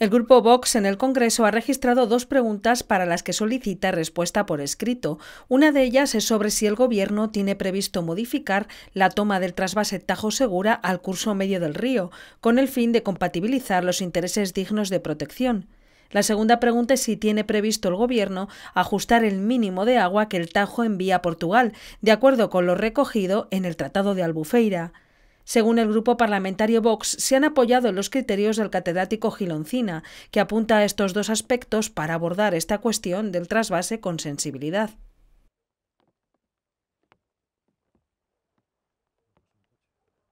El grupo Vox en el Congreso ha registrado dos preguntas para las que solicita respuesta por escrito. Una de ellas es sobre si el Gobierno tiene previsto modificar la toma del trasvase Tajo Segura al curso medio del río, con el fin de compatibilizar los intereses dignos de protección. La segunda pregunta es si tiene previsto el Gobierno ajustar el mínimo de agua que el Tajo envía a Portugal, de acuerdo con lo recogido en el Tratado de Albufeira. Según el grupo parlamentario Vox, se han apoyado los criterios del catedrático Giloncina, que apunta a estos dos aspectos para abordar esta cuestión del trasvase con sensibilidad.